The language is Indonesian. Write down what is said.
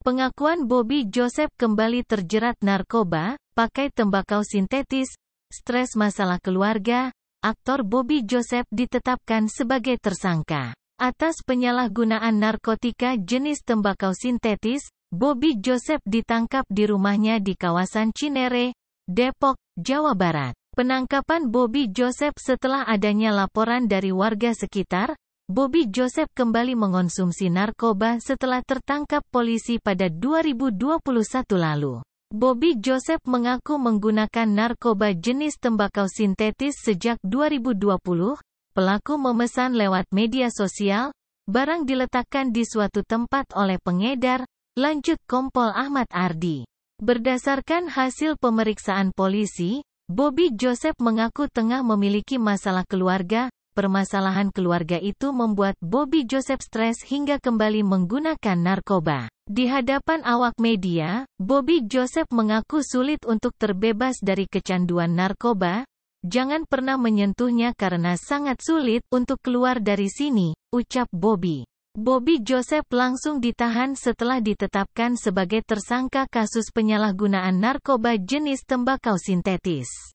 Pengakuan Bobby Joseph kembali terjerat narkoba, pakai tembakau sintetis, stres masalah keluarga, aktor Bobby Joseph ditetapkan sebagai tersangka. Atas penyalahgunaan narkotika jenis tembakau sintetis, Bobby Joseph ditangkap di rumahnya di kawasan Cinere, Depok, Jawa Barat. Penangkapan Bobby Joseph setelah adanya laporan dari warga sekitar, Bobby Joseph kembali mengonsumsi narkoba setelah tertangkap polisi pada 2021 lalu. Bobby Joseph mengaku menggunakan narkoba jenis tembakau sintetis sejak 2020. Pelaku memesan lewat media sosial, barang diletakkan di suatu tempat oleh pengedar, lanjut Kompol Ahmad Ardi. Berdasarkan hasil pemeriksaan polisi, Bobby Joseph mengaku tengah memiliki masalah keluarga, permasalahan keluarga itu membuat Bobby Joseph stres hingga kembali menggunakan narkoba. Di hadapan awak media, Bobby Joseph mengaku sulit untuk terbebas dari kecanduan narkoba. Jangan pernah menyentuhnya karena sangat sulit untuk keluar dari sini, ucap Bobby. Bobby Joseph langsung ditahan setelah ditetapkan sebagai tersangka kasus penyalahgunaan narkoba jenis tembakau sintetis.